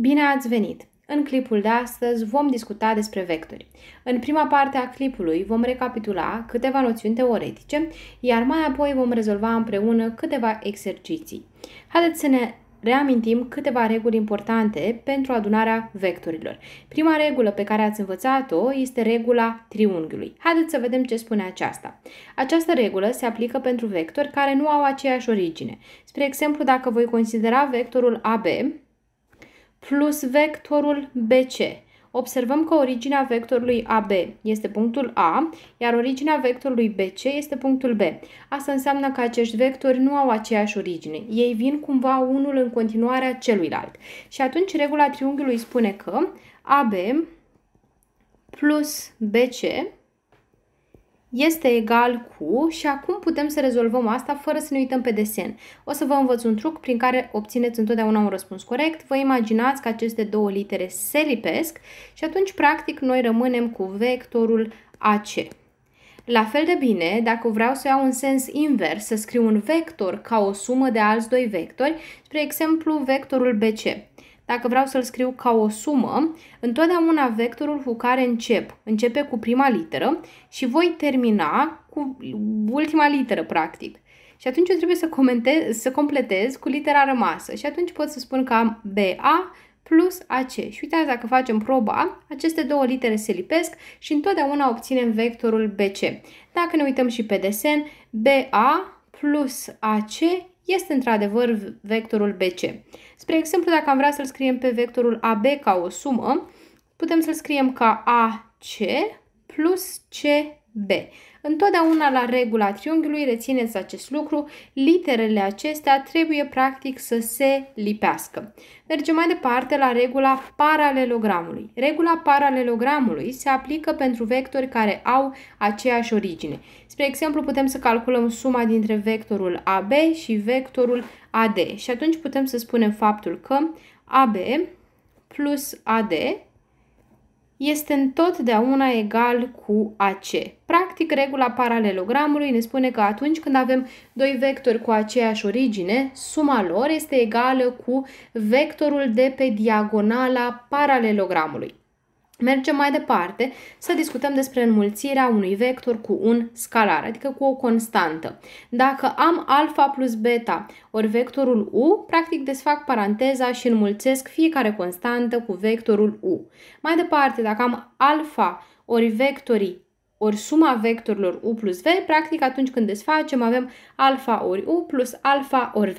Bine ați venit! În clipul de astăzi vom discuta despre vectori. În prima parte a clipului vom recapitula câteva noțiuni teoretice, iar mai apoi vom rezolva împreună câteva exerciții. Haideți să ne reamintim câteva reguli importante pentru adunarea vectorilor. Prima regulă pe care ați învățat-o este regula triunghiului. Haideți să vedem ce spune aceasta. Această regulă se aplică pentru vectori care nu au aceeași origine. Spre exemplu, dacă voi considera vectorul AB plus vectorul BC. Observăm că originea vectorului AB este punctul A, iar originea vectorului BC este punctul B. Asta înseamnă că acești vectori nu au aceeași origine. Ei vin cumva unul în continuarea celuilalt. Și atunci regula triunghiului spune că AB plus BC este egal cu și acum putem să rezolvăm asta fără să ne uităm pe desen. O să vă învăț un truc prin care obțineți întotdeauna un răspuns corect. Vă imaginați că aceste două litere se lipesc și atunci practic noi rămânem cu vectorul AC. La fel de bine, dacă vreau să iau un sens invers, să scriu un vector ca o sumă de alți doi vectori, spre exemplu vectorul BC dacă vreau să-l scriu ca o sumă, întotdeauna vectorul cu care încep începe cu prima literă și voi termina cu ultima literă, practic. Și atunci eu trebuie să, comentez, să completez cu litera rămasă și atunci pot să spun că am BA plus AC. Și uitați, dacă facem proba, aceste două litere se lipesc și întotdeauna obținem vectorul BC. Dacă ne uităm și pe desen, BA plus AC este într-adevăr vectorul BC. Spre exemplu, dacă am vrea să-l scriem pe vectorul AB ca o sumă, putem să-l scriem ca AC plus CB. Întotdeauna la regula triunghiului rețineți acest lucru, literele acestea trebuie practic să se lipească. Mergem mai departe la regula paralelogramului. Regula paralelogramului se aplică pentru vectori care au aceeași origine. Spre exemplu, putem să calculăm suma dintre vectorul AB și vectorul AD și atunci putem să spunem faptul că AB plus AD este întotdeauna egal cu AC. Practic, regula paralelogramului ne spune că atunci când avem doi vectori cu aceeași origine, suma lor este egală cu vectorul de pe diagonala paralelogramului. Mergem mai departe să discutăm despre înmulțirea unui vector cu un scalar, adică cu o constantă. Dacă am alfa plus beta ori vectorul u, practic desfac paranteza și înmulțesc fiecare constantă cu vectorul u. Mai departe, dacă am alfa ori vectorii ori suma vectorilor u plus v, practic atunci când desfacem avem alfa ori u plus alfa ori v.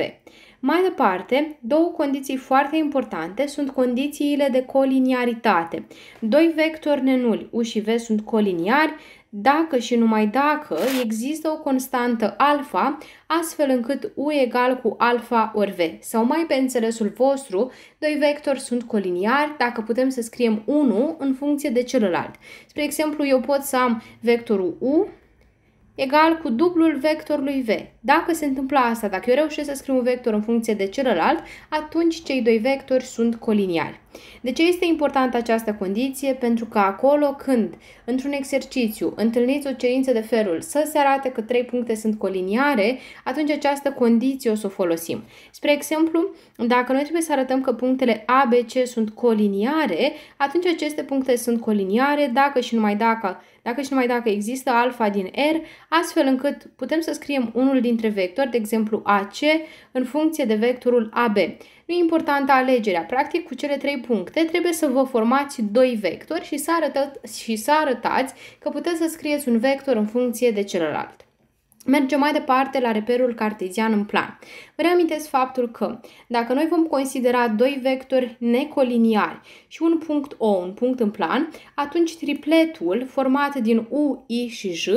Mai departe, două condiții foarte importante sunt condițiile de coliniaritate. Doi vectori nenuli, U și V, sunt coliniari dacă și numai dacă există o constantă alfa, astfel încât U egal cu alfa ori V. Sau mai pe înțelesul vostru, doi vectori sunt coliniari dacă putem să scriem unul în funcție de celălalt. Spre exemplu, eu pot să am vectorul U egal cu dublul vectorului V. Dacă se întâmplă asta, dacă eu reușesc să scriu un vector în funcție de celălalt, atunci cei doi vectori sunt coliniali. De ce este importantă această condiție? Pentru că acolo când, într-un exercițiu, întâlniți o cerință de felul să se arate că trei puncte sunt coliniare, atunci această condiție o să o folosim. Spre exemplu, dacă noi trebuie să arătăm că punctele A, B, C sunt coliniare, atunci aceste puncte sunt coliniare dacă și numai dacă dacă și numai dacă există alfa din R, astfel încât putem să scriem unul dintre vectori, de exemplu AC, în funcție de vectorul AB. Nu e importantă alegerea, practic cu cele trei puncte trebuie să vă formați doi vectori și să, arătă, și să arătați că puteți să scrieți un vector în funcție de celălalt. Mergem mai departe la reperul cartezian în plan. Vă reamintesc faptul că dacă noi vom considera doi vectori necoliniari și un punct O, un punct în plan, atunci tripletul format din U, I și J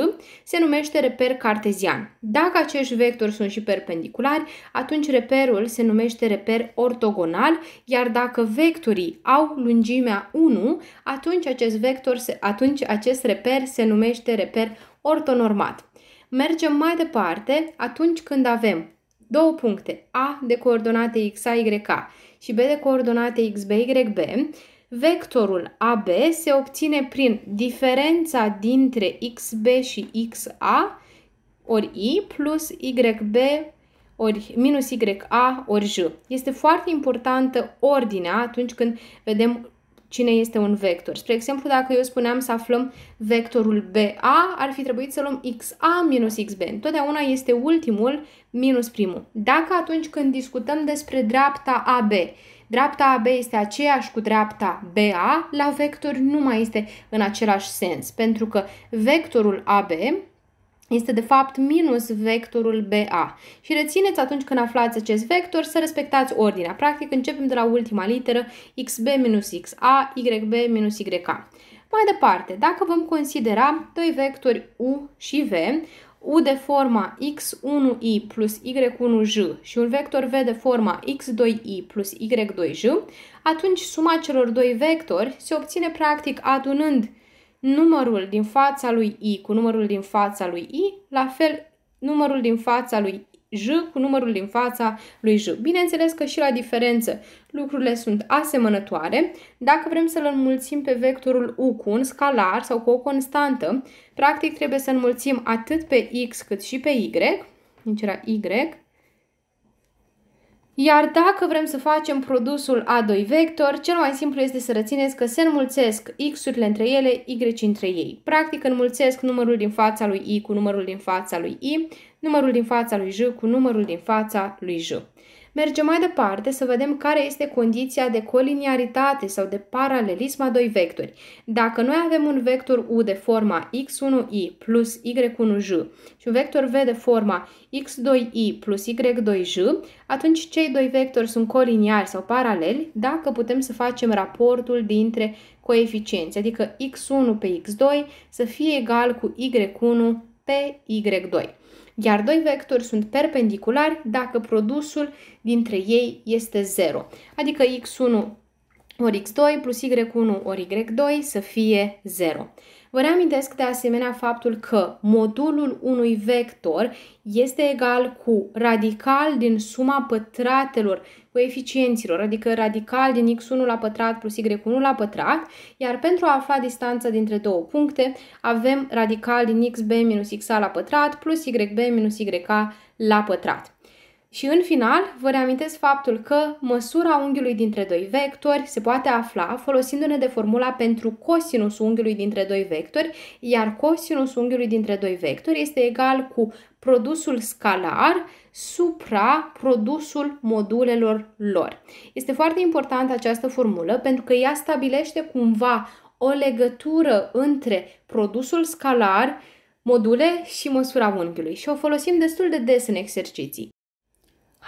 se numește reper cartezian. Dacă acești vectori sunt și perpendiculari, atunci reperul se numește reper ortogonal, iar dacă vectorii au lungimea 1, atunci acest, vector se, atunci acest reper se numește reper ortonormat mergem mai departe atunci când avem două puncte, A de coordonate XA, YK și B de coordonate XB, YB, vectorul AB se obține prin diferența dintre XB și XA ori I plus YB ori minus YA ori J. Este foarte importantă ordinea atunci când vedem cine este un vector. Spre exemplu, dacă eu spuneam să aflăm vectorul BA, ar fi trebuit să luăm XA minus XB. Întotdeauna este ultimul minus primul. Dacă atunci când discutăm despre dreapta AB, dreapta AB este aceeași cu dreapta BA, la vector nu mai este în același sens, pentru că vectorul AB este de fapt minus vectorul BA. Și rețineți atunci când aflați acest vector să respectați ordinea. Practic începem de la ultima literă XB minus XA, YB minus YK. Mai departe, dacă vom considera doi vectori U și V, U de forma x1i plus y1j și un vector V de forma x2i plus y2j, atunci suma celor doi vectori se obține practic adunând numărul din fața lui I cu numărul din fața lui I, la fel numărul din fața lui J cu numărul din fața lui J. Bineînțeles că și la diferență lucrurile sunt asemănătoare. Dacă vrem să-l înmulțim pe vectorul U cu un scalar sau cu o constantă, practic trebuie să înmulțim atât pe X cât și pe Y, deci era Y, iar dacă vrem să facem produsul a doi vector, cel mai simplu este să rețineți că se înmulțesc x-urile între ele, y între ei. Practic înmulțesc numărul din fața lui i cu numărul din fața lui i, numărul din fața lui j cu numărul din fața lui j. Mergem mai departe să vedem care este condiția de coliniaritate sau de paralelism a doi vectori. Dacă noi avem un vector U de forma x1i plus y1j și un vector V de forma x2i plus y2j, atunci cei doi vectori sunt coliniari sau paraleli dacă putem să facem raportul dintre coeficienți, adică x1 pe x2 să fie egal cu y1 pe y2 iar doi vectori sunt perpendiculari dacă produsul dintre ei este 0, adică x1 ori x2 plus y1 ori y2 să fie 0. Vă reamintesc de asemenea faptul că modulul unui vector este egal cu radical din suma pătratelor coeficienților, adică radical din x1 la pătrat plus y1 la pătrat, iar pentru a afla distanța dintre două puncte avem radical din xb minus xa la pătrat plus yb minus yk la pătrat. Și în final, vă reamintesc faptul că măsura unghiului dintre doi vectori se poate afla folosindu-ne de formula pentru cosinus unghiului dintre doi vectori, iar cosinus unghiului dintre doi vectori este egal cu produsul scalar supra produsul modulelor lor. Este foarte importantă această formulă pentru că ea stabilește cumva o legătură între produsul scalar, module și măsura unghiului și o folosim destul de des în exerciții.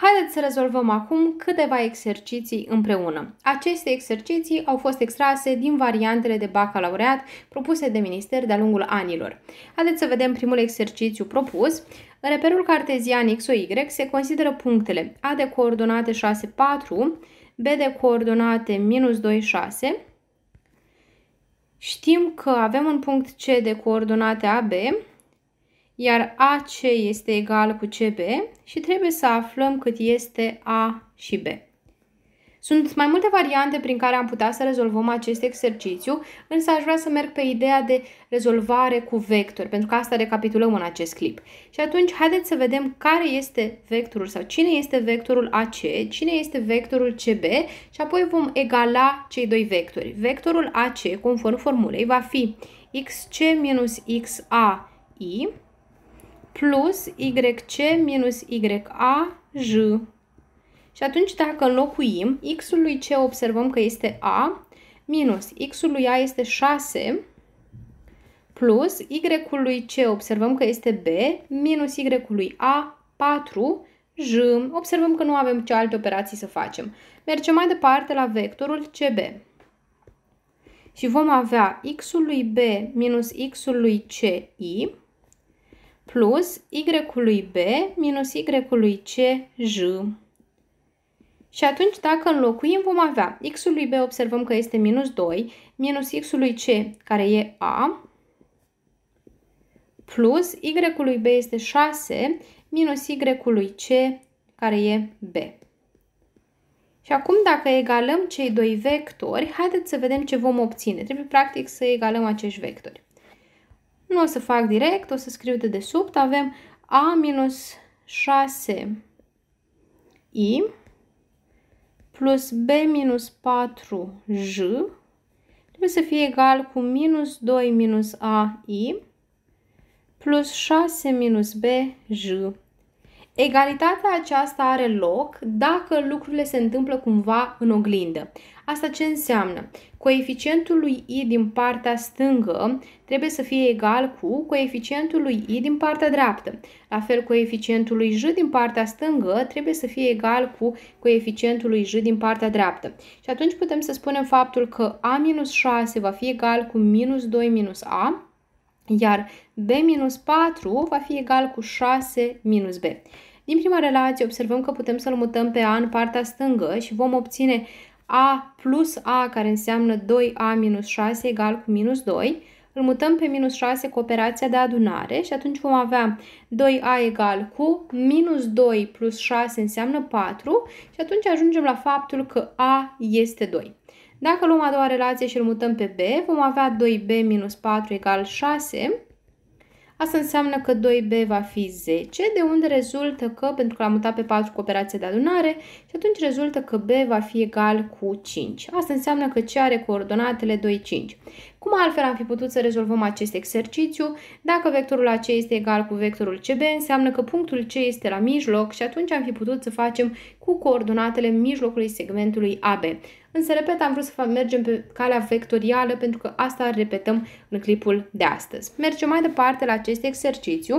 Haideți să rezolvăm acum câteva exerciții împreună. Aceste exerciții au fost extrase din variantele de bacalaureat propuse de minister de-a lungul anilor. Haideți să vedem primul exercițiu propus. În reperul cartezian XOY se consideră punctele A de coordonate 6, 4, B de coordonate minus 2, 6. Știm că avem un punct C de coordonate AB, iar AC este egal cu CB și trebuie să aflăm cât este A și B. Sunt mai multe variante prin care am putea să rezolvăm acest exercițiu, însă aș vrea să merg pe ideea de rezolvare cu vector, pentru că asta recapitulăm în acest clip. Și atunci, haideți să vedem care este vectorul sau cine este vectorul AC, cine este vectorul CB și apoi vom egala cei doi vectori. Vectorul AC, conform formulei, va fi xc minus xai plus YC minus j Și atunci dacă înlocuim, X-ul lui C observăm că este A, minus X-ul lui A este 6, plus Y-ul lui C observăm că este B, minus Y-ul lui A, 4, J. Observăm că nu avem ce alte operații să facem. Mergem mai departe la vectorul CB. Și vom avea X-ul lui B minus X-ul lui CI, plus y-ul lui b minus y-ul lui c j. Și atunci dacă înlocuim vom avea x lui b observăm că este minus 2 minus x lui c care e a plus y-ul lui b este 6 minus y-ul lui c care e b. Și acum dacă egalăm cei doi vectori, haideți să vedem ce vom obține. Trebuie practic să egalăm acești vectori. Nu o să fac direct, o să scriu de desubt. Avem A minus 6i plus B minus 4j trebuie să fie egal cu minus 2 minus a i plus 6 minus b j. Egalitatea aceasta are loc dacă lucrurile se întâmplă cumva în oglindă. Asta ce înseamnă? coeficientul lui i din partea stângă trebuie să fie egal cu coeficientul lui i din partea dreaptă. La fel, coeficientul lui j din partea stângă trebuie să fie egal cu coeficientul lui j din partea dreaptă. Și atunci putem să spunem faptul că a minus 6 va fi egal cu minus 2 minus a, iar b minus 4 va fi egal cu 6 minus b. Din prima relație observăm că putem să-l mutăm pe a în partea stângă și vom obține a plus a, care înseamnă 2a minus 6 egal cu minus 2, îl mutăm pe minus 6 cu operația de adunare și atunci vom avea 2a egal cu minus 2 plus 6 înseamnă 4 și atunci ajungem la faptul că a este 2. Dacă luăm a doua relație și îl mutăm pe b, vom avea 2b minus 4 egal 6 Asta înseamnă că 2b va fi 10, de unde rezultă că, pentru că l-am mutat pe 4 cu operație de adunare, și atunci rezultă că b va fi egal cu 5. Asta înseamnă că c are coordonatele 2, 5. Cum altfel am fi putut să rezolvăm acest exercițiu? Dacă vectorul AC este egal cu vectorul CB, înseamnă că punctul C este la mijloc și atunci am fi putut să facem cu coordonatele mijlocului segmentului AB. Însă, repet, am vrut să mergem pe calea vectorială pentru că asta repetăm în clipul de astăzi. Mergem mai departe la acest exercițiu.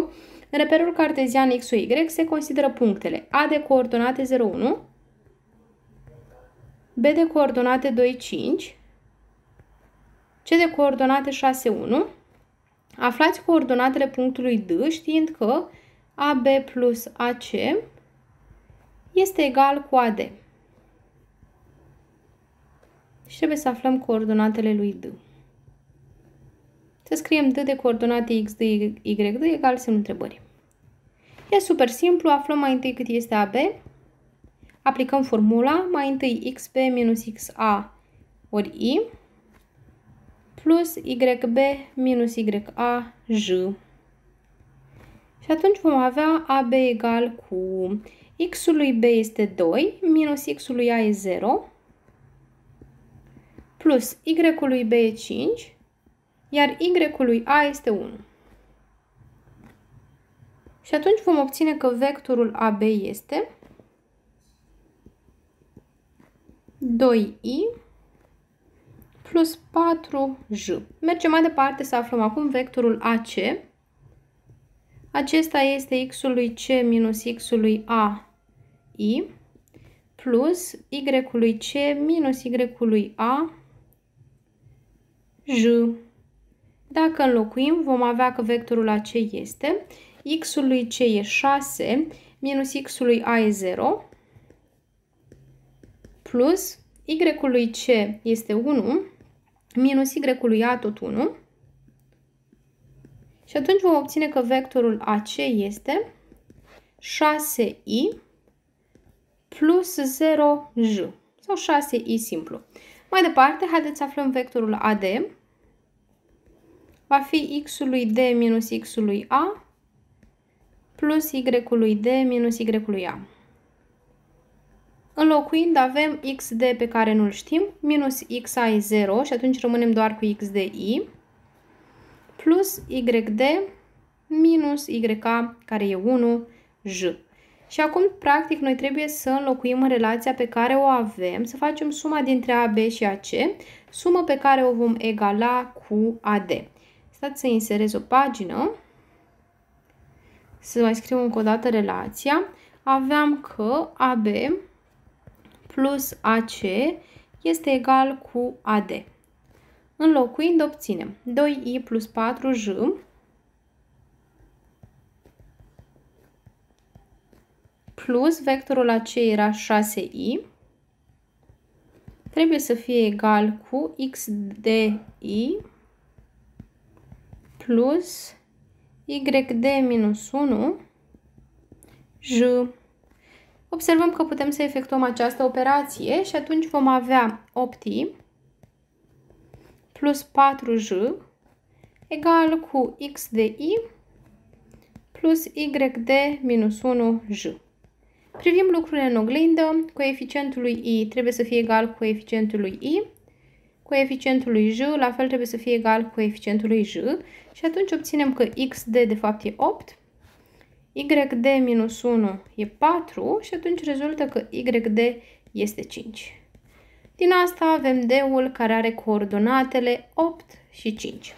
În reperul cartezian X, Y se consideră punctele A de coordonate 01, B de coordonate 2, 5, C de coordonate 6, 1. Aflați coordonatele punctului D știind că AB plus AC este egal cu AD și trebuie să aflăm coordonatele lui D. Să scriem D de coordonate X, D, Y, D egal semnul întrebării. E super simplu, aflăm mai întâi cât este AB, aplicăm formula, mai întâi XB minus XA ori I plus YB minus YA J. Și atunci vom avea AB egal cu X-ul lui B este 2, minus X-ul lui A e 0, plus y-ul lui b e 5, iar y-ul lui a este 1. Și atunci vom obține că vectorul AB este 2i plus 4j. Mergem mai departe să aflăm acum vectorul AC. Acesta este x-ul lui C minus x-ul lui A i plus y-ului C minus y-ului A j. Dacă înlocuim, vom avea că vectorul AC este x-ul lui C e 6 minus x-ul lui A e 0 plus y-ul lui C este 1 minus y-ul lui A tot 1 și atunci vom obține că vectorul AC este 6i plus 0j sau 6i simplu. Mai departe, haideți să aflăm vectorul AD. Va fi x ului lui D minus x ului lui A plus y ului lui D minus y ului lui A. Înlocuind avem xd pe care nu-l știm, minus xa e 0 și atunci rămânem doar cu xdi, plus yd minus yK care e 1, j. Și acum, practic, noi trebuie să înlocuim în relația pe care o avem, să facem suma dintre AB și AC, sumă pe care o vom egala cu AD. Stați să inserez o pagină, să mai scriu încă o dată relația. Aveam că AB plus AC este egal cu AD. Înlocuind, obținem 2i plus 4j plus vectorul AC era 6i, trebuie să fie egal cu x de i plus y de minus 1 j. Observăm că putem să efectuăm această operație și atunci vom avea 8i plus 4j egal cu x de i plus y de minus 1 j. Privim lucrurile în oglindă, coeficientul lui I trebuie să fie egal cu coeficientul lui I, coeficientul lui J la fel trebuie să fie egal cu coeficientul lui J și atunci obținem că XD de fapt e 8, YD minus 1 e 4 și atunci rezultă că YD este 5. Din asta avem D-ul care are coordonatele 8 și 5.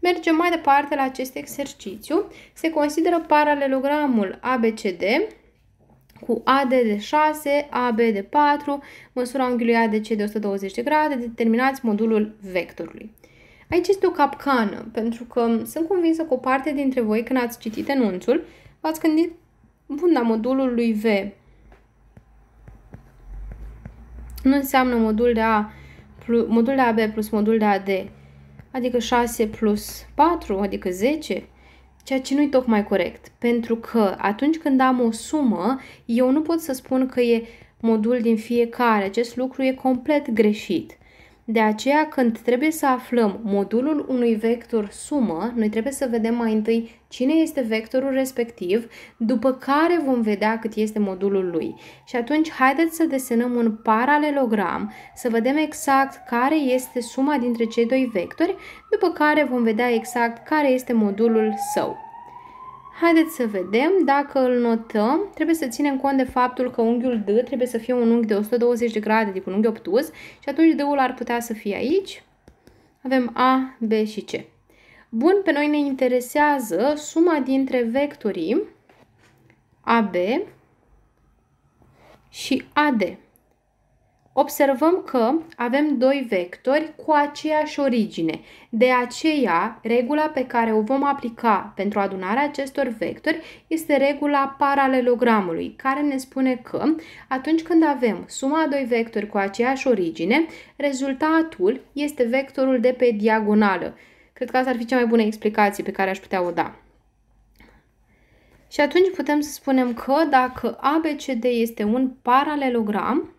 Mergem mai departe la acest exercițiu. Se consideră paralelogramul ABCD cu AD de 6, AB de 4, măsura unghiului ADC de 120 de grade, determinați modulul vectorului. Aici este o capcană, pentru că sunt convinsă că o parte dintre voi, când ați citit enunțul, v-ați gândit, bunda modulului modulul lui V nu înseamnă modul de, A, plus, modul de AB adică plus modul de AD, adică 6 plus 4, adică 10, ceea ce nu-i tocmai corect, pentru că atunci când am o sumă, eu nu pot să spun că e modul din fiecare. Acest lucru e complet greșit. De aceea, când trebuie să aflăm modulul unui vector sumă, noi trebuie să vedem mai întâi cine este vectorul respectiv, după care vom vedea cât este modulul lui. Și atunci, haideți să desenăm un paralelogram, să vedem exact care este suma dintre cei doi vectori, după care vom vedea exact care este modulul său. Haideți să vedem dacă îl notăm. Trebuie să ținem cont de faptul că unghiul D trebuie să fie un unghi de 120 de grade, adică un unghi obtuz, și atunci D-ul ar putea să fie aici. Avem A, B și C. Bun, pe noi ne interesează suma dintre vectorii AB și AD observăm că avem doi vectori cu aceeași origine. De aceea, regula pe care o vom aplica pentru adunarea acestor vectori este regula paralelogramului, care ne spune că atunci când avem suma a doi vectori cu aceeași origine, rezultatul este vectorul de pe diagonală. Cred că asta ar fi cea mai bună explicație pe care aș putea o da. Și atunci putem să spunem că dacă ABCD este un paralelogram,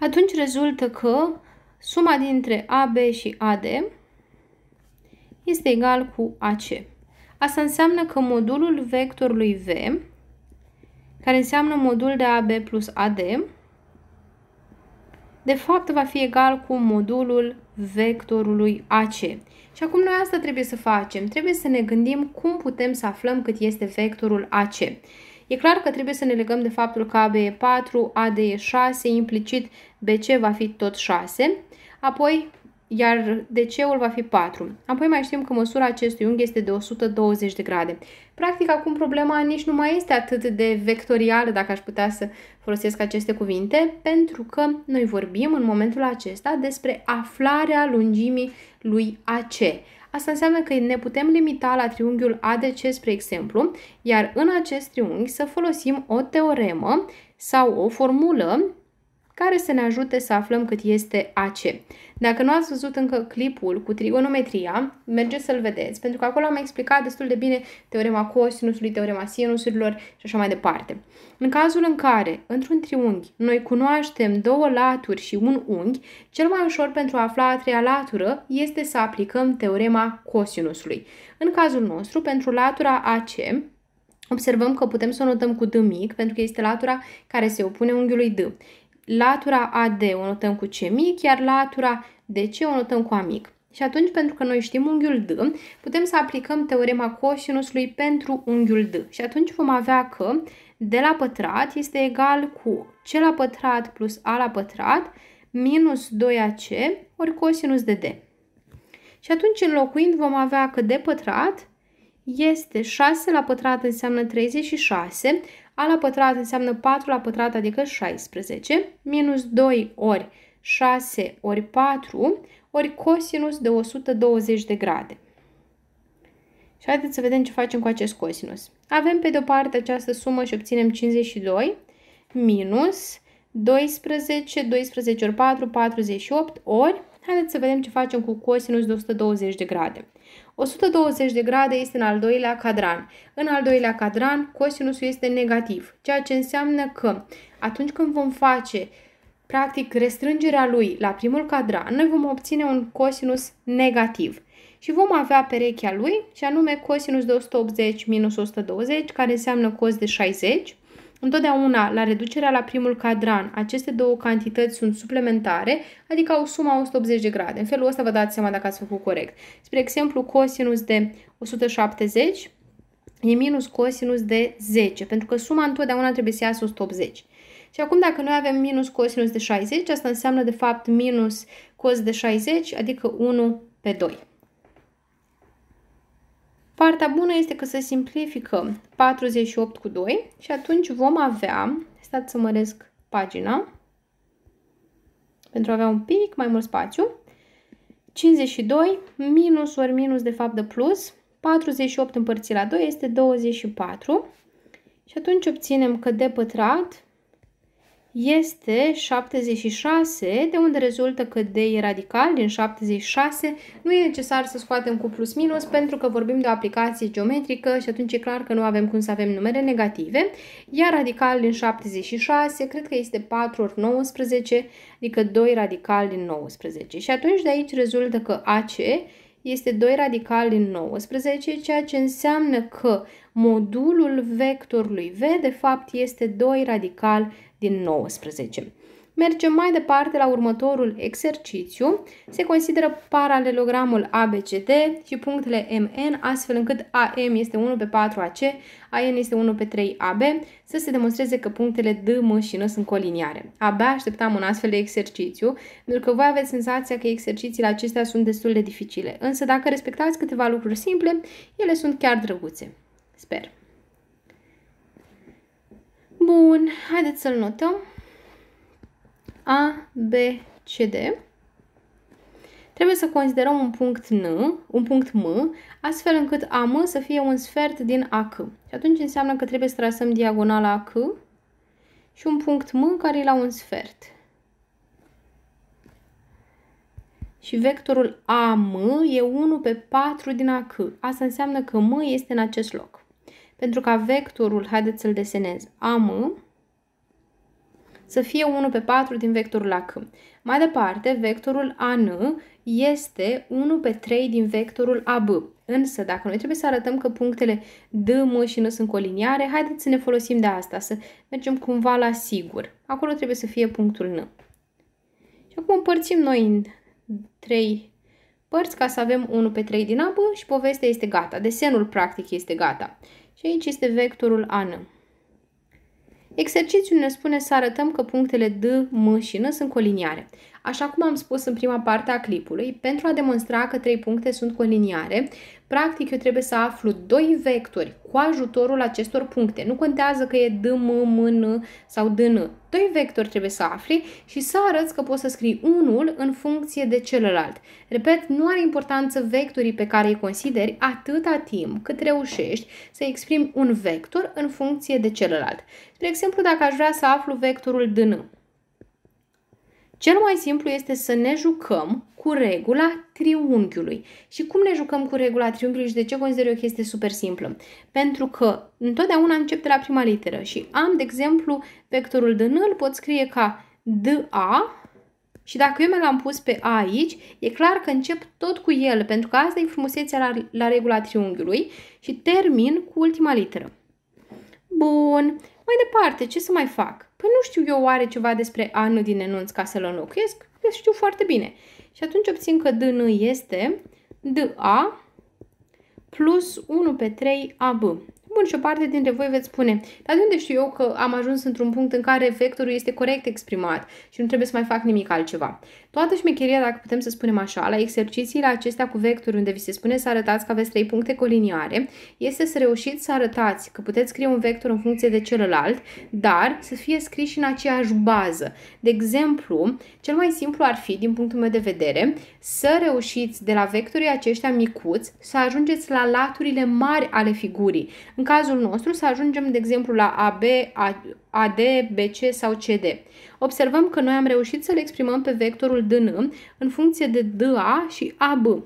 atunci rezultă că suma dintre AB și AD este egal cu AC. Asta înseamnă că modulul vectorului V, care înseamnă modul de AB plus AD, de fapt va fi egal cu modulul vectorului AC. Și acum noi asta trebuie să facem. Trebuie să ne gândim cum putem să aflăm cât este vectorul AC. E clar că trebuie să ne legăm de faptul că AB e 4, AD e 6, implicit BC va fi tot 6, apoi iar DC-ul va fi 4. Apoi mai știm că măsura acestui unghi este de 120 de grade. Practic, acum problema nici nu mai este atât de vectorială, dacă aș putea să folosesc aceste cuvinte, pentru că noi vorbim în momentul acesta despre aflarea lungimii lui AC. Asta înseamnă că ne putem limita la triunghiul ADC, spre exemplu, iar în acest triunghi să folosim o teoremă sau o formulă care să ne ajute să aflăm cât este AC. Dacă nu ați văzut încă clipul cu trigonometria, mergeți să-l vedeți, pentru că acolo am explicat destul de bine teorema cosinusului, teorema sinusurilor și așa mai departe. În cazul în care, într-un triunghi, noi cunoaștem două laturi și un unghi, cel mai ușor pentru a afla a treia latură este să aplicăm teorema cosinusului. În cazul nostru, pentru latura AC, observăm că putem să o notăm cu D mic, pentru că este latura care se opune unghiului D latura AD o notăm cu C mic, iar latura DC o notăm cu A mic. Și atunci, pentru că noi știm unghiul D, putem să aplicăm teorema cosinusului pentru unghiul D. Și atunci vom avea că D la pătrat este egal cu C la pătrat plus A la pătrat minus 2AC ori cosinus de D. Și atunci, înlocuind, vom avea că D pătrat este 6 la pătrat înseamnă 36, a la pătrat înseamnă 4 la pătrat, adică 16, minus 2 ori 6 ori 4 ori cosinus de 120 de grade. Și haideți să vedem ce facem cu acest cosinus. Avem pe de-o parte această sumă și obținem 52 minus 12, 12 ori 4, 48 ori. Haideți să vedem ce facem cu cosinus de 120 de grade. 120 de grade este în al doilea cadran. În al doilea cadran, cosinusul este negativ, ceea ce înseamnă că atunci când vom face practic restrângerea lui la primul cadran, noi vom obține un cosinus negativ și vom avea perechea lui, și anume cosinus de 180 minus 120, care înseamnă cos de 60, Întotdeauna, la reducerea la primul cadran, aceste două cantități sunt suplementare, adică au suma 180 de grade. În felul ăsta vă dați seama dacă ați făcut corect. Spre exemplu, cosinus de 170 e minus cosinus de 10, pentru că suma întotdeauna trebuie să iasă 180. Și acum dacă noi avem minus cosinus de 60, asta înseamnă de fapt minus cos de 60, adică 1 pe 2. Partea bună este că se simplifică 48 cu 2 și atunci vom avea, stați să măresc pagina, pentru a avea un pic mai mult spațiu, 52 minus ori minus de fapt de plus, 48 împărțit la 2 este 24 și atunci obținem că de pătrat este 76, de unde rezultă că D e radical din 76 nu e necesar să scoatem cu plus minus pentru că vorbim de o aplicație geometrică și atunci e clar că nu avem cum să avem numere negative, iar radical din 76 cred că este 4 ori 19, adică 2 radical din 19 și atunci de aici rezultă că AC este 2 radical din 19, ceea ce înseamnă că modulul vectorului V de fapt este 2 radical din 19. Mergem mai departe la următorul exercițiu. Se consideră paralelogramul ABCD și punctele MN, astfel încât AM este 1 pe 4 AC, AN este 1 pe 3 AB, să se demonstreze că punctele D, M și N sunt coliniare. Abia așteptam un astfel de exercițiu, pentru că voi aveți senzația că exercițiile acestea sunt destul de dificile. Însă dacă respectați câteva lucruri simple, ele sunt chiar drăguțe. Sper! Bun, haideți să-l notăm. A, B, C, D. Trebuie să considerăm un punct N, un punct M, astfel încât AM să fie un sfert din AC. Și atunci înseamnă că trebuie să trasăm diagonala AC și un punct M care e la un sfert. Și vectorul AM e 1 pe 4 din AC. Asta înseamnă că M este în acest loc pentru ca vectorul, haideți să-l desenez, AM să fie 1 pe 4 din vectorul AC. Mai departe, vectorul AN este 1 pe 3 din vectorul AB. Însă, dacă noi trebuie să arătăm că punctele D, M și N sunt coliniare, haideți să ne folosim de asta, să mergem cumva la sigur. Acolo trebuie să fie punctul N. Și acum împărțim noi în 3 părți ca să avem 1 pe 3 din AB și povestea este gata. Desenul practic este gata. Și aici este vectorul AN. Exercițiul ne spune să arătăm că punctele D, M și N sunt coliniare așa cum am spus în prima parte a clipului, pentru a demonstra că trei puncte sunt coliniare, practic eu trebuie să aflu doi vectori cu ajutorul acestor puncte. Nu contează că e D, M, M, N sau D, N. Doi vectori trebuie să afli și să arăți că poți să scrii unul în funcție de celălalt. Repet, nu are importanță vectorii pe care îi consideri atâta timp cât reușești să exprimi un vector în funcție de celălalt. De exemplu, dacă aș vrea să aflu vectorul d, n. Cel mai simplu este să ne jucăm cu regula triunghiului. Și cum ne jucăm cu regula triunghiului și de ce consider eu că este super simplă? Pentru că întotdeauna încep de la prima literă și am, de exemplu, vectorul DN, îl pot scrie ca DA și dacă eu mi l-am pus pe A aici, e clar că încep tot cu el, pentru că asta e frumusețea la, la regula triunghiului și termin cu ultima literă. Bun, mai departe, ce să mai fac? Păi nu știu eu oare ceva despre anul din enunț ca să-l înlocuiesc? Eu știu foarte bine. Și atunci obțin că DN este DA plus 1 pe 3 AB. Bun, și o parte dintre voi veți spune, dar de unde știu eu că am ajuns într-un punct în care vectorul este corect exprimat și nu trebuie să mai fac nimic altceva? Toată șmecheria, dacă putem să spunem așa, la exercițiile acestea cu vectori unde vi se spune să arătați că aveți trei puncte coliniare, este să reușiți să arătați că puteți scrie un vector în funcție de celălalt, dar să fie scris în aceeași bază. De exemplu, cel mai simplu ar fi, din punctul meu de vedere, să reușiți de la vectorii aceștia micuți să ajungeți la laturile mari ale figurii. În cazul nostru să ajungem, de exemplu, la AB, AD, BC sau CD. Observăm că noi am reușit să le exprimăm pe vectorul DN în funcție de DA și AB.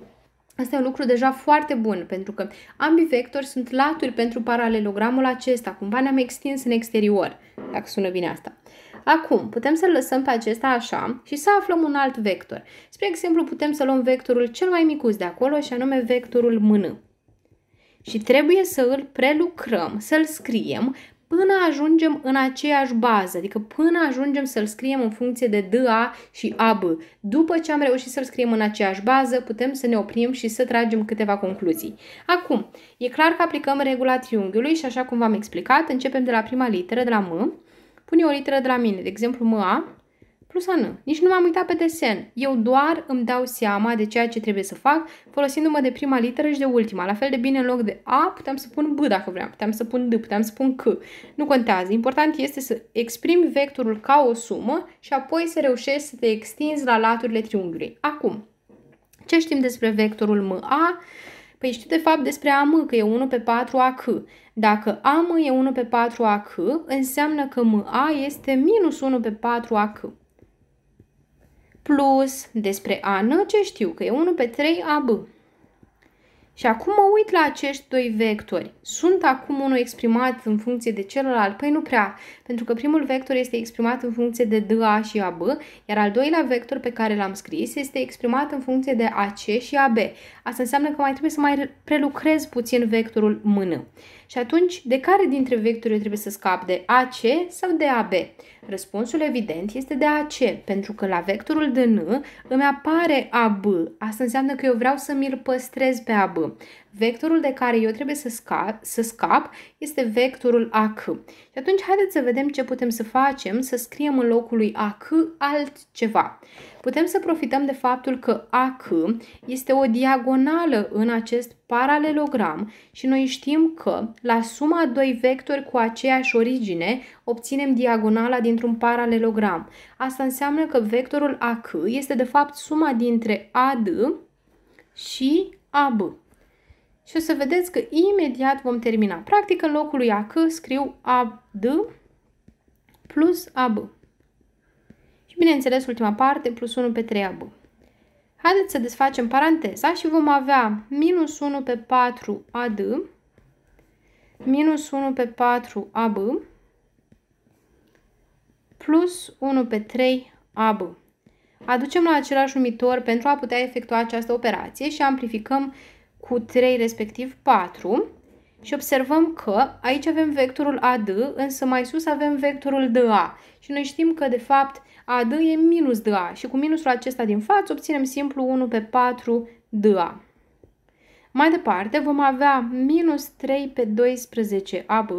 Asta e un lucru deja foarte bun, pentru că ambii vectori sunt laturi pentru paralelogramul acesta, cumva ne-am extins în exterior, dacă sună bine asta. Acum, putem să-l lăsăm pe acesta așa și să aflăm un alt vector. Spre exemplu, putem să luăm vectorul cel mai micuț de acolo și anume vectorul mână. Și trebuie să îl prelucrăm, să-l scriem până ajungem în aceeași bază, adică până ajungem să-l scriem în funcție de DA și AB. După ce am reușit să-l scriem în aceeași bază, putem să ne oprim și să tragem câteva concluzii. Acum, e clar că aplicăm regula triunghiului și așa cum v-am explicat, începem de la prima literă, de la M, pune o literă de la mine, de exemplu MA, plus an. Nici nu m-am uitat pe desen. Eu doar îmi dau seama de ceea ce trebuie să fac, folosindu-mă de prima literă și de ultima. La fel de bine, în loc de A, puteam să pun B dacă vreau, puteam să pun D, puteam să pun C. Nu contează. Important este să exprimi vectorul ca o sumă și apoi să reușești să te extinzi la laturile triunghiului. Acum, ce știm despre vectorul MA? Păi știu de fapt despre AM că e 1 pe 4 AC. Dacă AM e 1 pe 4 AC, înseamnă că MA este minus 1 pe 4 AC plus despre AN ce știu că e 1 pe 3 AB. Și acum mă uit la acești doi vectori. Sunt acum unul exprimat în funcție de celălalt? Păi nu prea pentru că primul vector este exprimat în funcție de DA și AB, iar al doilea vector pe care l-am scris este exprimat în funcție de AC și AB. Asta înseamnă că mai trebuie să mai prelucrez puțin vectorul mână. Și atunci, de care dintre vectori trebuie să scap, de AC sau de AB? Răspunsul evident este de AC, pentru că la vectorul DN îmi apare AB. Asta înseamnă că eu vreau să mi-l păstrez pe AB. Vectorul de care eu trebuie să scap, să scap este vectorul AC. Și atunci haideți să vedem ce putem să facem, să scriem în locul lui AC altceva. Putem să profităm de faptul că AC este o diagonală în acest paralelogram și noi știm că la suma doi vectori cu aceeași origine obținem diagonala dintr-un paralelogram. Asta înseamnă că vectorul AC este de fapt suma dintre AD și AB și o să vedeți că imediat vom termina. Practic, în locul lui AC scriu AD plus AB. Și bineînțeles, ultima parte, plus 1 pe 3AB. Haideți să desfacem paranteza și vom avea minus 1 pe 4 AD, minus 1 pe 4 AB, plus 1 pe 3 AB. Aducem la același numitor pentru a putea efectua această operație și amplificăm cu 3 respectiv 4 și observăm că aici avem vectorul AD, însă mai sus avem vectorul DA și noi știm că de fapt AD e minus DA și cu minusul acesta din față obținem simplu 1 pe 4 DA. Mai departe vom avea minus 3 pe 12 AB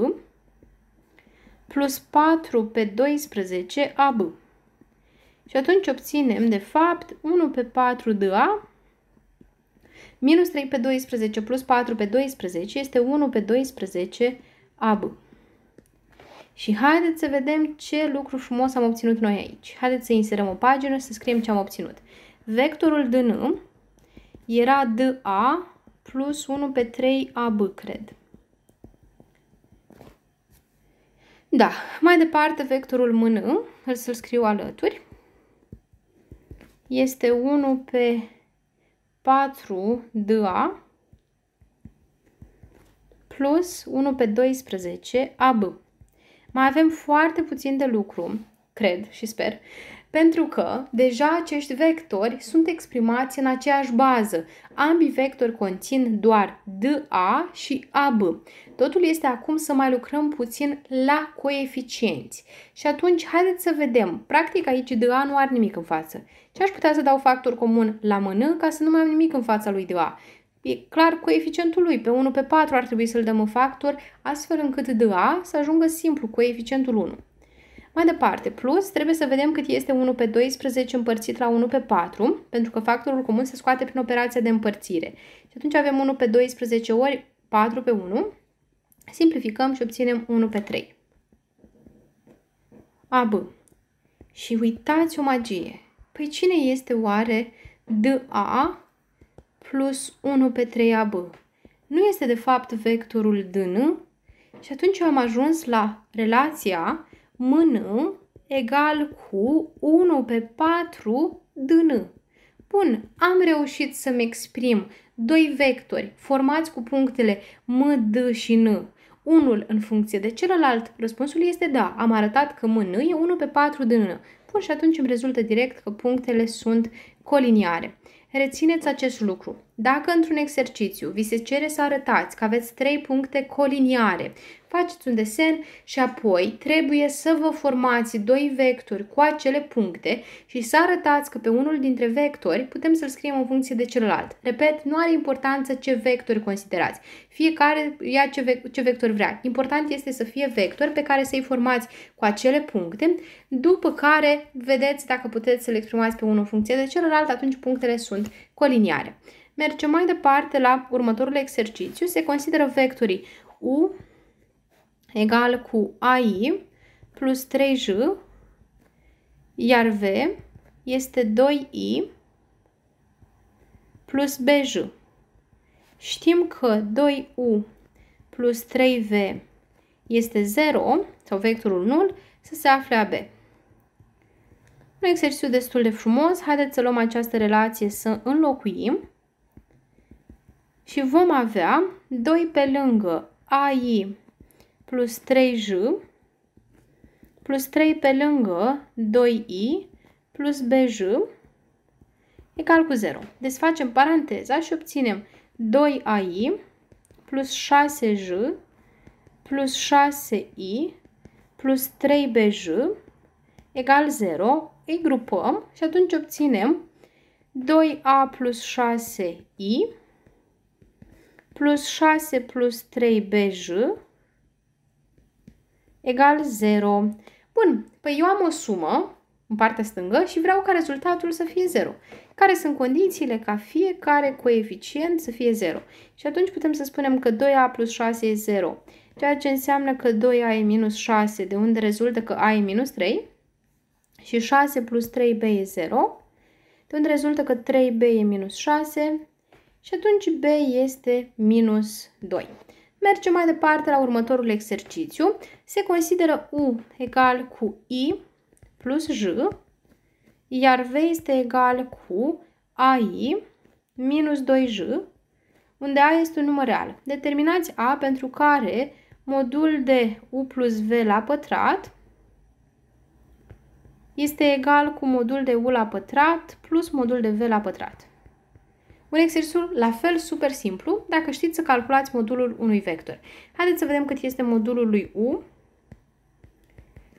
plus 4 pe 12 AB. Și atunci obținem de fapt 1 pe 4 DA Minus 3 pe 12 plus 4 pe 12 este 1 pe 12 AB. Și haideți să vedem ce lucru frumos am obținut noi aici. Haideți să inserăm o pagină și să scriem ce am obținut. Vectorul DN era DA plus 1 pe 3 AB, cred. Da, mai departe vectorul MN, îl să-l scriu alături, este 1 pe 4 DA plus 1 pe 12 AB. Mai avem foarte puțin de lucru, cred și sper, uh, pentru că deja acești vectori sunt exprimați în aceeași bază. Ambii vectori conțin doar DA și AB. Totul este acum să mai lucrăm puțin la coeficienți. Și atunci, haideți să vedem. Practic aici DA nu are nimic în față. Ce aș putea să dau factor comun la mână ca să nu mai am nimic în fața lui DA? E clar coeficientul lui, pe 1 pe 4 ar trebui să-l dăm în factor, astfel încât DA să ajungă simplu coeficientul 1. Mai departe, plus, trebuie să vedem cât este 1 pe 12 împărțit la 1 pe 4, pentru că factorul comun se scoate prin operația de împărțire. Și atunci avem 1 pe 12 ori 4 pe 1, simplificăm și obținem 1 pe 3. AB. Și uitați o magie. Păi cine este oare DA plus 1 pe 3 AB? Nu este de fapt vectorul DN? Și atunci am ajuns la relația mn egal cu 1 pe 4 dn. Bun, am reușit să-mi exprim doi vectori formați cu punctele m, d și n, unul în funcție de celălalt, răspunsul este da. Am arătat că mn e 1 pe 4 dn. Bun, și atunci îmi rezultă direct că punctele sunt coliniare. Rețineți acest lucru. Dacă într-un exercițiu vi se cere să arătați că aveți trei puncte coliniare, faceți un desen și apoi trebuie să vă formați doi vectori cu acele puncte și să arătați că pe unul dintre vectori putem să-l scriem în funcție de celălalt. Repet, nu are importanță ce vectori considerați. Fiecare ia ce, ve- ce vector vrea. Important este să fie vector pe care să-i formați cu acele puncte, după care vedeți dacă puteți să le exprimați pe unul în funcție de celălalt, atunci punctele sunt coliniare. Mergem mai departe la următorul exercițiu. Se consideră vectorii U egal cu AI plus 3J, iar V este 2I plus BJ. Știm că 2U plus 3V este 0, sau vectorul nul, să se afle AB. Un exercițiu destul de frumos. Haideți să luăm această relație să înlocuim și vom avea 2 pe lângă AI plus 3J plus 3 pe lângă 2I plus BJ egal cu 0. Desfacem deci paranteza și obținem 2AI plus 6J plus 6I plus 3BJ egal 0, îi grupăm și atunci obținem 2A plus 6I plus 6 plus 3bj egal 0. Bun, păi eu am o sumă în partea stângă și vreau ca rezultatul să fie 0. Care sunt condițiile ca fiecare coeficient să fie 0? Și atunci putem să spunem că 2a plus 6 e 0, ceea ce înseamnă că 2a e minus 6, de unde rezultă că a e minus 3, și 6 plus 3b e 0, de unde rezultă că 3b e minus 6, și atunci B este minus 2. Mergem mai departe la următorul exercițiu. Se consideră U egal cu I plus J, iar V este egal cu AI minus 2J, unde A este un număr real. Determinați A pentru care modul de U plus V la pătrat este egal cu modul de U la pătrat plus modul de V la pătrat. Un exercițiu la fel super simplu, dacă știți să calculați modulul unui vector. Haideți să vedem cât este modulul lui U.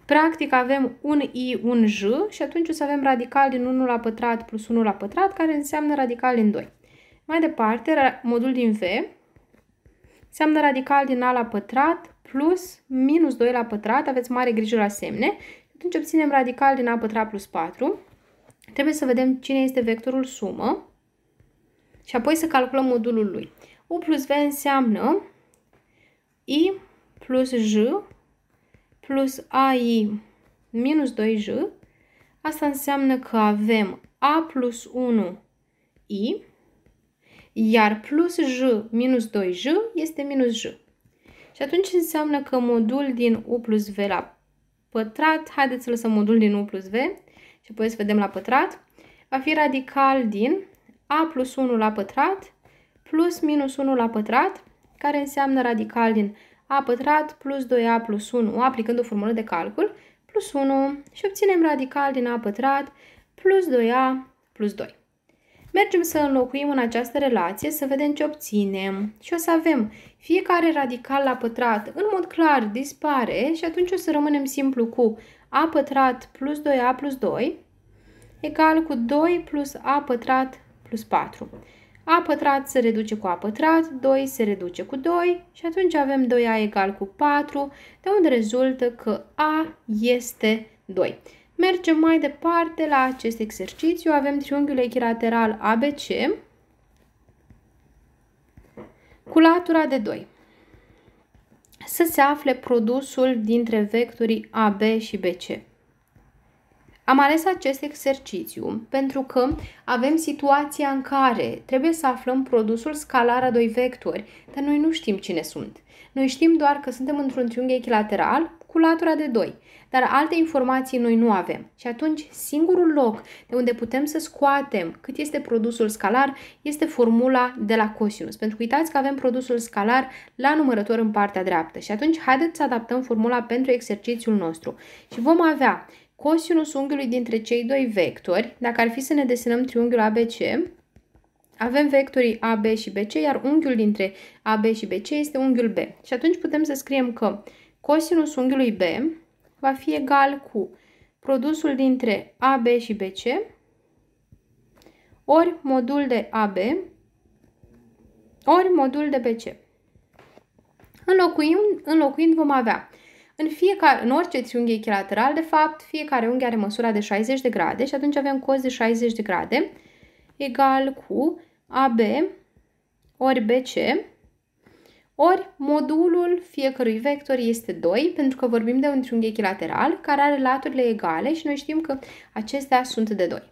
Practic avem un i, un j și atunci o să avem radical din 1 la pătrat plus 1 la pătrat, care înseamnă radical din 2. Mai departe, modul din v înseamnă radical din a la pătrat plus minus 2 la pătrat, aveți mare grijă la semne, atunci obținem radical din a pătrat plus 4. Trebuie să vedem cine este vectorul sumă și apoi să calculăm modulul lui. U plus V înseamnă I plus J plus AI minus 2J. Asta înseamnă că avem A plus 1 I, iar plus J minus 2J este minus J. Și atunci înseamnă că modul din U plus V la pătrat, haideți să lăsăm modul din U plus V și apoi să vedem la pătrat, va fi radical din a plus 1 la pătrat plus minus 1 la pătrat, care înseamnă radical din a pătrat plus 2a plus 1, aplicând o formulă de calcul, plus 1 și obținem radical din a pătrat plus 2a plus 2. Mergem să înlocuim în această relație să vedem ce obținem. Și o să avem fiecare radical la pătrat în mod clar dispare și atunci o să rămânem simplu cu a pătrat plus 2a plus 2 egal cu 2 plus a pătrat plus 4. A pătrat se reduce cu A pătrat, 2 se reduce cu 2 și atunci avem 2A egal cu 4, de unde rezultă că A este 2. Mergem mai departe la acest exercițiu. Avem triunghiul echilateral ABC cu latura de 2. Să se afle produsul dintre vectorii AB și BC. Am ales acest exercițiu pentru că avem situația în care trebuie să aflăm produsul scalar a doi vectori, dar noi nu știm cine sunt. Noi știm doar că suntem într-un triunghi echilateral cu latura de 2, dar alte informații noi nu avem. Și atunci, singurul loc de unde putem să scoatem cât este produsul scalar este formula de la cosinus. Pentru că uitați că avem produsul scalar la numărător în partea dreaptă. Și atunci, haideți să adaptăm formula pentru exercițiul nostru. Și vom avea Cosinus unghiului dintre cei doi vectori, dacă ar fi să ne desenăm triunghiul ABC, avem vectorii AB și BC, iar unghiul dintre AB și BC este unghiul B. Și atunci putem să scriem că cosinus unghiului B va fi egal cu produsul dintre AB și BC ori modul de AB ori modul de BC. Înlocuind, înlocuind vom avea în, fiecare, în orice triunghi echilateral, de fapt, fiecare unghi are măsura de 60 de grade și atunci avem cos de 60 de grade egal cu AB ori BC ori modulul fiecărui vector este 2, pentru că vorbim de un triunghi echilateral care are laturile egale și noi știm că acestea sunt de 2.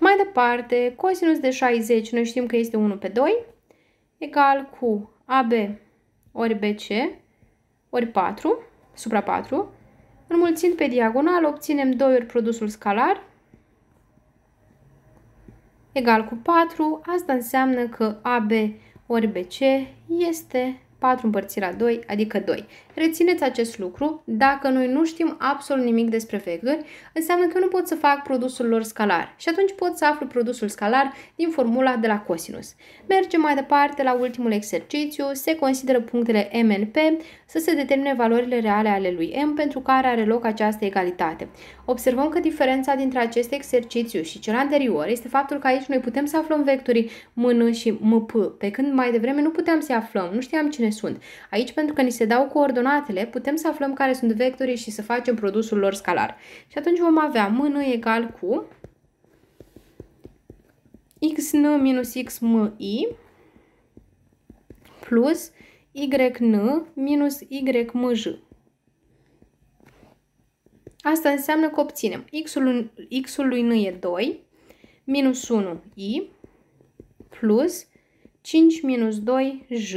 Mai departe, cosinus de 60, noi știm că este 1 pe 2, egal cu AB ori BC, ori 4, supra 4. Înmulțind pe diagonal, obținem 2 ori produsul scalar, egal cu 4. Asta înseamnă că AB ori BC este 4 împărțit la 2, adică 2. Rețineți acest lucru, dacă noi nu știm absolut nimic despre vectori, înseamnă că eu nu pot să fac produsul lor scalar și atunci pot să aflu produsul scalar din formula de la cosinus. Mergem mai departe la ultimul exercițiu, se consideră punctele MNP să se determine valorile reale ale lui M pentru care are loc această egalitate. Observăm că diferența dintre acest exercițiu și cel anterior este faptul că aici noi putem să aflăm vectorii MN și MP, pe când mai devreme nu puteam să-i aflăm, nu știam cine sunt. Aici pentru că ni se dau coordonate coordonatele, putem să aflăm care sunt vectorii și să facem produsul lor scalar. Și atunci vom avea mn egal cu xn minus xmi plus yn minus ymj. Asta înseamnă că obținem x-ul lui, x lui n e 2 minus 1 i plus 5 minus 2 j.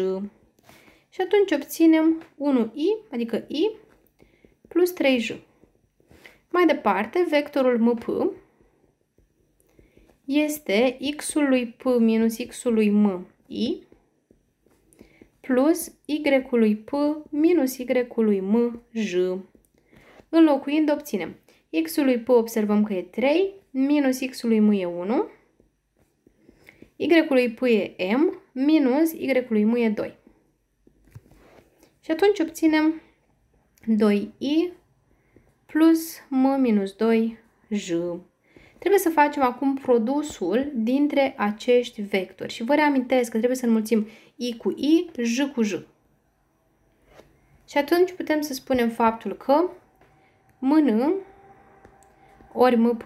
Și atunci obținem 1i, adică i, plus 3j. Mai departe, vectorul mp este x-ul lui p minus x-ul lui m, i, plus y-ul lui p minus y-ul lui m, j. Înlocuind, obținem x-ul lui p observăm că e 3, minus x-ul lui m e 1, y-ul lui p e m, minus y-ul lui m e 2. Și atunci obținem 2i plus m minus 2j. Trebuie să facem acum produsul dintre acești vectori. Și vă reamintesc că trebuie să înmulțim i cu i, j cu j. Și atunci putem să spunem faptul că mn ori mp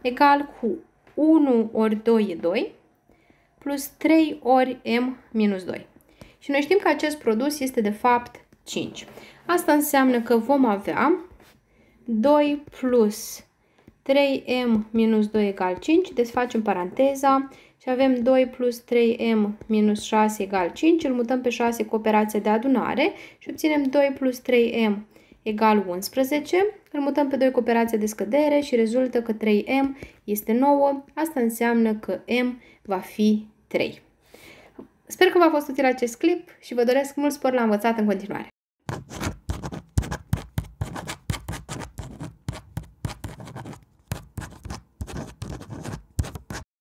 egal cu 1 ori 2 e 2 plus 3 ori m minus 2. Și noi știm că acest produs este de fapt 5. Asta înseamnă că vom avea 2 plus 3m minus 2 egal 5, desfacem deci, paranteza și avem 2 plus 3m minus 6 egal 5, îl mutăm pe 6 cu operația de adunare și obținem 2 plus 3m egal 11, îl mutăm pe 2 cu operația de scădere și rezultă că 3m este 9, asta înseamnă că m va fi 3. Sper că v-a fost util acest clip și vă doresc mult spor la învățat în continuare.